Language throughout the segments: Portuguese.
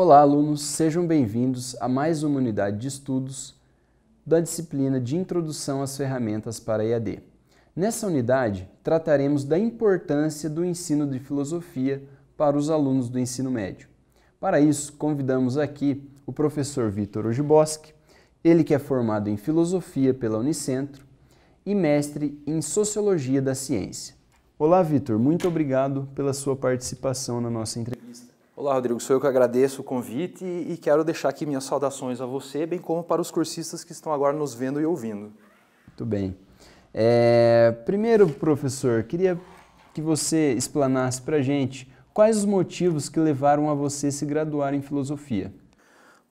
Olá, alunos, sejam bem-vindos a mais uma unidade de estudos da disciplina de Introdução às Ferramentas para EAD. Nessa unidade, trataremos da importância do ensino de filosofia para os alunos do ensino médio. Para isso, convidamos aqui o professor Vitor Ojiboski, ele que é formado em filosofia pela Unicentro e mestre em sociologia da ciência. Olá, Vitor, muito obrigado pela sua participação na nossa entrevista. Olá, Rodrigo. Sou eu que agradeço o convite e quero deixar aqui minhas saudações a você, bem como para os cursistas que estão agora nos vendo e ouvindo. Muito bem. É, primeiro, professor, queria que você explanasse para a gente quais os motivos que levaram a você se graduar em filosofia.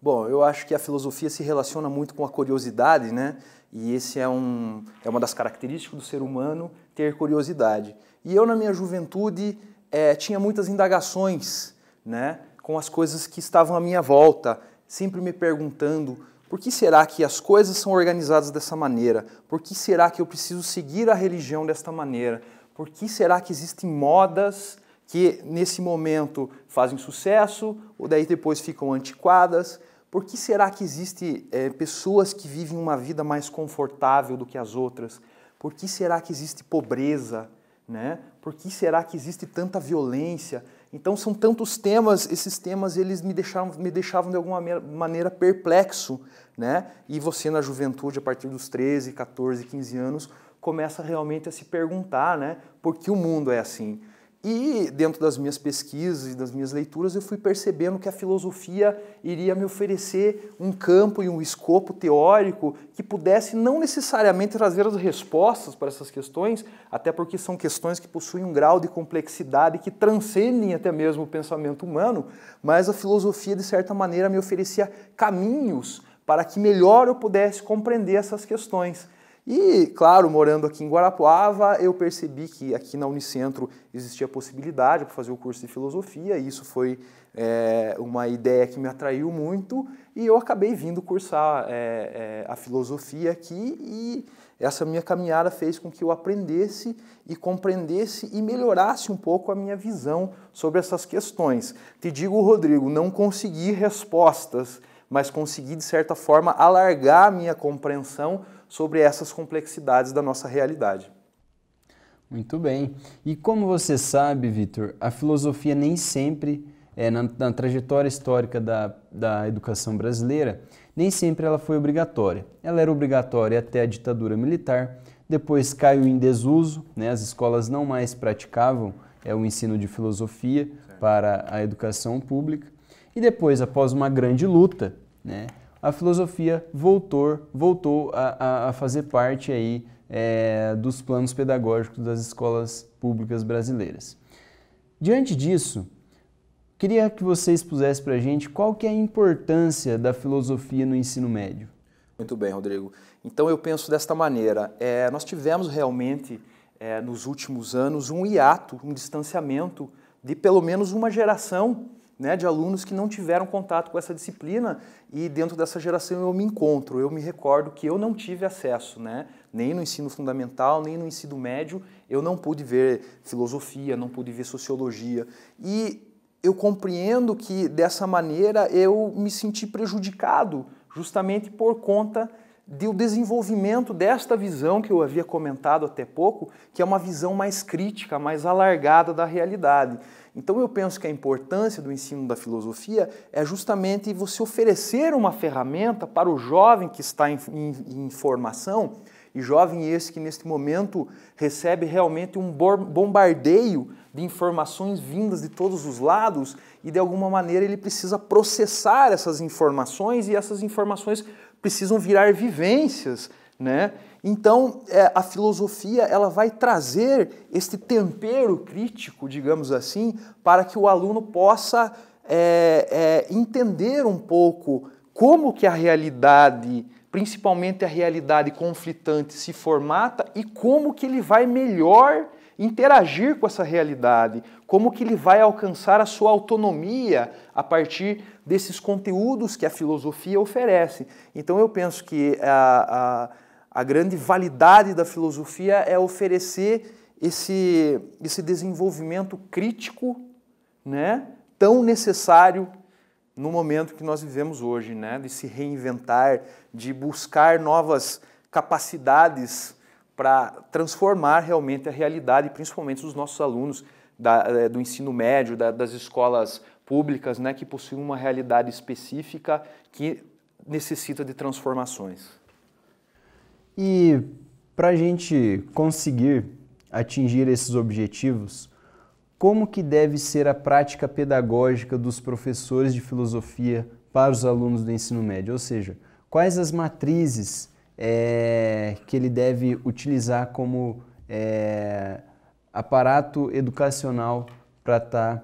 Bom, eu acho que a filosofia se relaciona muito com a curiosidade, né? E esse é, um, é uma das características do ser humano ter curiosidade. E eu, na minha juventude, é, tinha muitas indagações né, com as coisas que estavam à minha volta, sempre me perguntando por que será que as coisas são organizadas dessa maneira? Por que será que eu preciso seguir a religião desta maneira? Por que será que existem modas que nesse momento fazem sucesso, ou daí depois ficam antiquadas? Por que será que existem é, eh, pessoas que vivem uma vida mais confortável do que as outras? Por que será que existe pobreza? Né? Por que será que existe tanta violência? Então são tantos temas, esses temas eles me deixavam, me deixavam de alguma maneira perplexo, né? E você na juventude, a partir dos 13, 14, 15 anos, começa realmente a se perguntar, né? Por que o mundo é assim? E dentro das minhas pesquisas e das minhas leituras, eu fui percebendo que a filosofia iria me oferecer um campo e um escopo teórico que pudesse não necessariamente trazer as respostas para essas questões, até porque são questões que possuem um grau de complexidade que transcendem até mesmo o pensamento humano, mas a filosofia, de certa maneira, me oferecia caminhos para que melhor eu pudesse compreender essas questões. E, claro, morando aqui em Guarapuava, eu percebi que aqui na Unicentro existia possibilidade para fazer o curso de filosofia, e isso foi é, uma ideia que me atraiu muito, e eu acabei vindo cursar é, é, a filosofia aqui, e essa minha caminhada fez com que eu aprendesse e compreendesse e melhorasse um pouco a minha visão sobre essas questões. Te digo, Rodrigo, não consegui respostas mas consegui, de certa forma, alargar a minha compreensão sobre essas complexidades da nossa realidade. Muito bem. E como você sabe, Vitor, a filosofia nem sempre, é, na, na, trajetória histórica da, da educação brasileira, nem sempre ela foi obrigatória. Ela era obrigatória até a ditadura militar, depois caiu em desuso, né, as escolas não mais praticavam é, o ensino de filosofia para a educação pública. E depois, após uma grande luta, né, a filosofia voltou, voltou a, a fazer parte aí, é, dos planos pedagógicos das escolas públicas brasileiras. Diante disso, queria que você expusesse para a gente qual que é a importância da filosofia no ensino médio. Muito bem, Rodrigo. Então eu penso desta maneira. É, nós tivemos realmente é, nos últimos anos um hiato, um distanciamento de pelo menos uma geração né, de alunos que não tiveram contato com essa disciplina e dentro dessa geração eu me encontro, eu me recordo que eu não tive acesso, né, nem no ensino fundamental, nem no ensino médio, eu não pude ver filosofia, não pude ver sociologia e eu compreendo que dessa maneira eu me senti prejudicado justamente por conta do desenvolvimento desta visão que eu havia comentado até pouco, que é uma visão mais crítica, mais alargada da realidade. Então eu penso que a importância do ensino da filosofia é justamente você oferecer uma ferramenta para o jovem que está em, em, em formação, e jovem esse que neste momento recebe realmente um bombardeio de informações vindas de todos os lados e de alguma maneira ele precisa processar essas informações e essas informações precisam virar vivências, né? Então, é, a filosofia ela vai trazer este tempero crítico, digamos assim, para que o aluno possa é, é, entender um pouco como que a realidade principalmente a realidade conflitante se formata e como que ele vai melhor interagir com essa realidade, como que ele vai alcançar a sua autonomia a partir desses conteúdos que a filosofia oferece. Então eu penso que a, a, a grande validade da filosofia é oferecer esse, esse desenvolvimento crítico né, tão necessário no momento que nós vivemos hoje, né? de se reinventar, de buscar novas capacidades para transformar realmente a realidade, principalmente dos nossos alunos da, eh, do ensino médio, da, das escolas públicas, né? que possuem uma realidade específica que necessita de transformações. E para a gente conseguir atingir esses objetivos, como que deve ser a prática pedagógica dos professores de filosofia para os alunos do ensino médio, ou seja, quais as matrizes é, que ele deve utilizar como é, aparato educacional para estar tá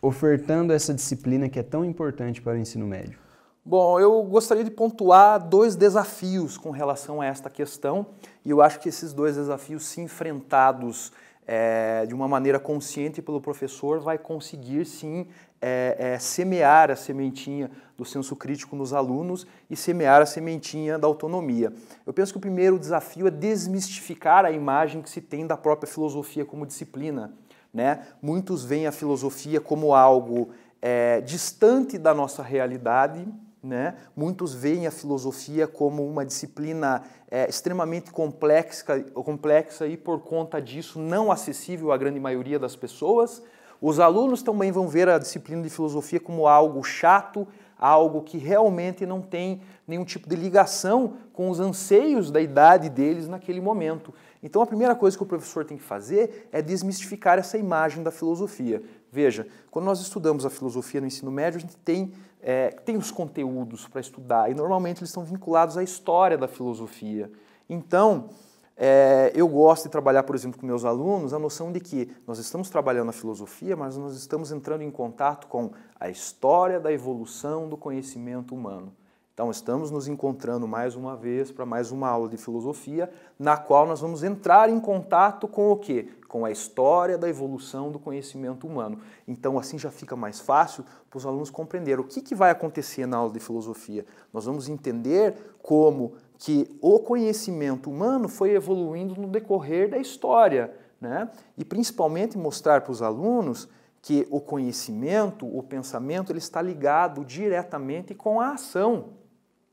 ofertando essa disciplina que é tão importante para o ensino médio. Bom, eu gostaria de pontuar dois desafios com relação a esta questão, e eu acho que esses dois desafios, se enfrentados é, de uma maneira consciente pelo professor, vai conseguir sim é, é, semear a sementinha do senso crítico nos alunos e semear a sementinha da autonomia. Eu penso que o primeiro desafio é desmistificar a imagem que se tem da própria filosofia como disciplina. Né? Muitos veem a filosofia como algo é, distante da nossa realidade, né? Muitos veem a filosofia como uma disciplina é, extremamente complexa, complexa e, por conta disso, não acessível à grande maioria das pessoas. Os alunos também vão ver a disciplina de filosofia como algo chato, algo que realmente não tem nenhum tipo de ligação com os anseios da idade deles naquele momento. Então, a primeira coisa que o professor tem que fazer é desmistificar essa imagem da filosofia. Veja, quando nós estudamos a filosofia no ensino médio, a gente tem, é, tem os conteúdos para estudar e normalmente eles estão vinculados à história da filosofia. Então, é, eu gosto de trabalhar, por exemplo, com meus alunos a noção de que nós estamos trabalhando a filosofia, mas nós estamos entrando em contato com a história da evolução do conhecimento humano. Então, estamos nos encontrando mais uma vez para mais uma aula de filosofia, na qual nós vamos entrar em contato com o quê? Com a história da evolução do conhecimento humano. Então, assim já fica mais fácil para os alunos compreender o que, que vai acontecer na aula de filosofia. Nós vamos entender como que o conhecimento humano foi evoluindo no decorrer da história, né? E principalmente mostrar para os alunos que o conhecimento, o pensamento, ele está ligado diretamente com a ação.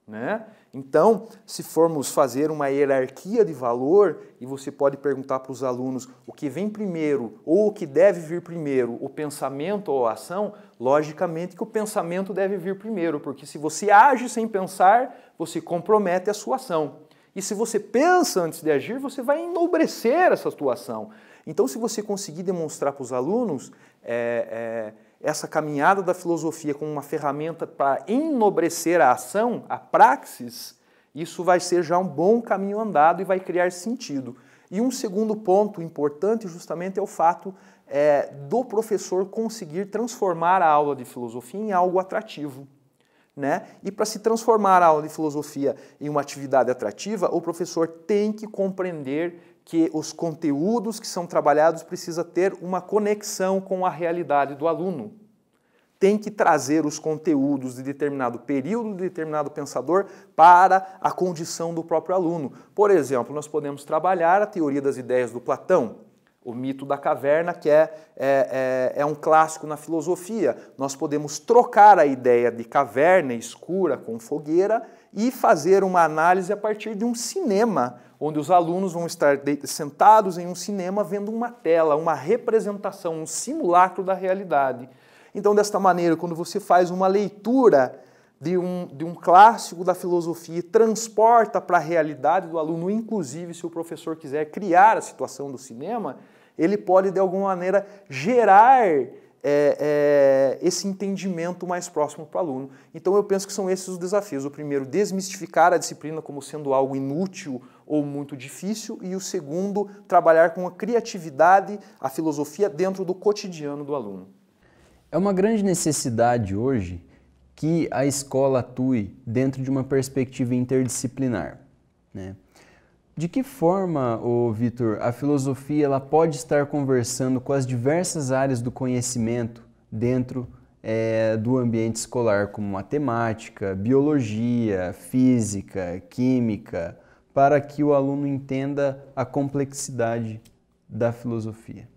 Né? Então, se formos fazer uma hierarquia de valor, e você pode perguntar para os alunos o que vem primeiro ou o que deve vir primeiro, o pensamento ou a ação, logicamente que o pensamento deve vir primeiro, porque se você age sem pensar, você compromete a sua ação. E se você pensa antes de agir, você vai enobrecer essa sua ação. Então, se você conseguir demonstrar para os alunos é, é, essa caminhada da filosofia como uma ferramenta para enobrecer a ação, a praxis, isso vai ser já um bom caminho andado e vai criar sentido. E um segundo ponto importante, justamente, é o fato é, do professor conseguir transformar a aula de filosofia em algo atrativo. Né? E para se transformar a aula de filosofia em uma atividade atrativa, o professor tem que compreender que os conteúdos que são trabalhados precisa ter uma conexão com a realidade do aluno. Tem que trazer os conteúdos de determinado período, de determinado pensador, para a condição do próprio aluno. Por exemplo, nós podemos trabalhar a teoria das ideias do Platão, o mito da caverna, que é, é, é, é um clássico na filosofia. Nós podemos trocar a ideia de caverna escura com fogueira e fazer uma análise a partir de um cinema onde os alunos vão estar sentados em um cinema vendo uma tela, uma representação, um simulacro da realidade. Então, desta maneira, quando você faz uma leitura de um, de um clássico da filosofia e transporta para a realidade do aluno, inclusive se o professor quiser criar a situação do cinema, ele pode, de alguma maneira, gerar é, é, esse entendimento mais próximo para o aluno. Então eu penso que são esses os desafios. O primeiro, desmistificar a disciplina como sendo algo inútil ou muito difícil, e o segundo, trabalhar com a criatividade, a filosofia dentro do cotidiano do aluno. É uma grande necessidade hoje que a escola atue dentro de uma perspectiva interdisciplinar. Né? De que forma, o Vitor, a filosofia ela pode estar conversando com as diversas áreas do conhecimento dentro é, do ambiente escolar, como matemática, biologia, física, química, para que o aluno entenda a complexidade da filosofia?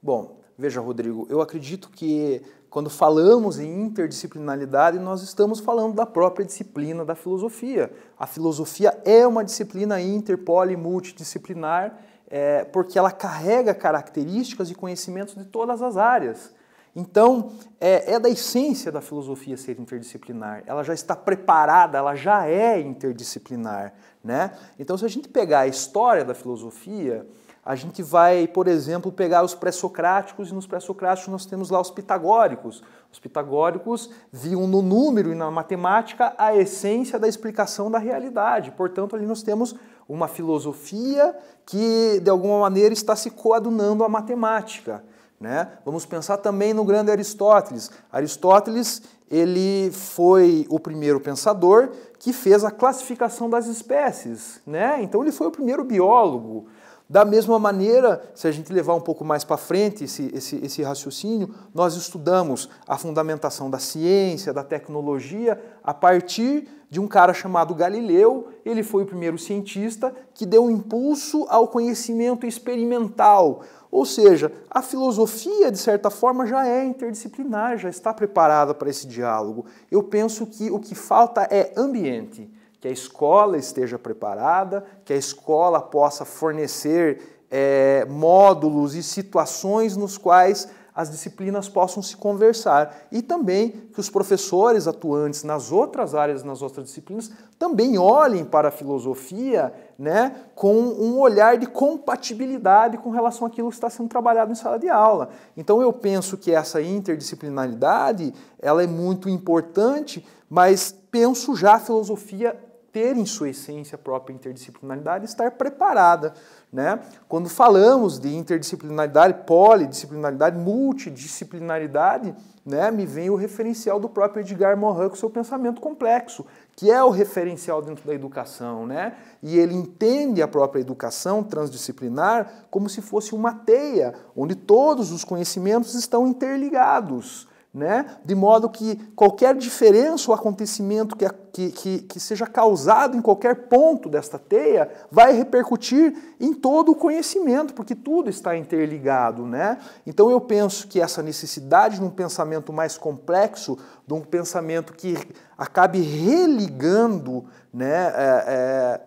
Bom, veja, Rodrigo, eu acredito que quando falamos em interdisciplinaridade, nós estamos falando da própria disciplina da filosofia. A filosofia é uma disciplina interpoli multidisciplinar, é, porque ela carrega características e conhecimentos de todas as áreas. Então, é, é, da essência da filosofia ser interdisciplinar. Ela já está preparada, ela já é interdisciplinar. Né? Então, se a gente pegar a história da filosofia, a gente vai, por exemplo, pegar os pré-socráticos, e nos pré-socráticos nós temos lá os pitagóricos. Os pitagóricos viam no número e na matemática a essência da explicação da realidade. Portanto, ali nós temos uma filosofia que, de alguma maneira, está se coadunando à matemática. Né? Vamos pensar também no grande Aristóteles. Aristóteles ele foi o primeiro pensador que fez a classificação das espécies. Né? Então ele foi o primeiro biólogo. Da mesma maneira, se a gente levar um pouco mais para frente esse, esse, esse, raciocínio, nós estudamos a fundamentação da ciência, da tecnologia, a partir de um cara chamado Galileu. Ele foi o primeiro cientista que deu um impulso ao conhecimento experimental. Ou seja, a filosofia, de certa forma, já é interdisciplinar, já está preparada para esse diálogo. Eu penso que o que falta é ambiente que a escola esteja preparada, que a escola possa fornecer é, módulos e situações nos quais as disciplinas possam se conversar e também que os professores atuantes nas outras áreas, nas outras disciplinas, também olhem para a filosofia né, com um olhar de compatibilidade com relação àquilo que está sendo trabalhado em sala de aula. Então eu penso que essa interdisciplinaridade ela é muito importante, mas penso já a filosofia ter em sua essência própria interdisciplinaridade e estar preparada. Né? Quando falamos de interdisciplinaridade, polidisciplinaridade, multidisciplinaridade, né, me vem o referencial do próprio Edgar Morin com seu pensamento complexo, que é o referencial dentro da educação. Né? E ele entende a própria educação transdisciplinar como se fosse uma teia, onde todos os conhecimentos estão interligados né? de modo que qualquer diferença ou acontecimento que, que, que, seja causado em qualquer ponto desta teia vai repercutir em todo o conhecimento, porque tudo está interligado. Né? Então eu penso que essa necessidade de um pensamento mais complexo, de um pensamento que acabe religando né, é, é,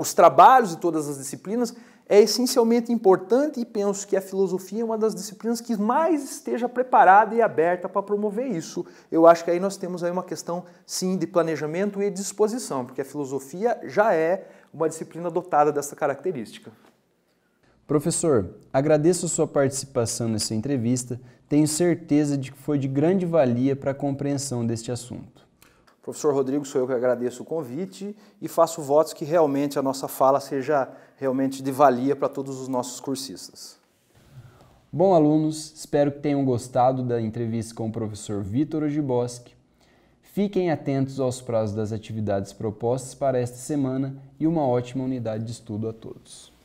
os trabalhos de todas as disciplinas, é essencialmente importante e penso que a filosofia é uma das disciplinas que mais esteja preparada e aberta para promover isso. Eu acho que aí nós temos aí uma questão, sim, de planejamento e disposição, porque a filosofia já é uma disciplina dotada dessa característica. Professor, agradeço a sua participação nessa entrevista. Tenho certeza de que foi de grande valia para a compreensão deste assunto. Professor Rodrigo, sou eu que agradeço o convite e faço votos que realmente a nossa fala seja realmente de valia para todos os nossos cursistas. Bom, alunos, espero que tenham gostado da entrevista com o professor Vitor Bosque. Fiquem atentos aos prazos das atividades propostas para esta semana e uma ótima unidade de estudo a todos.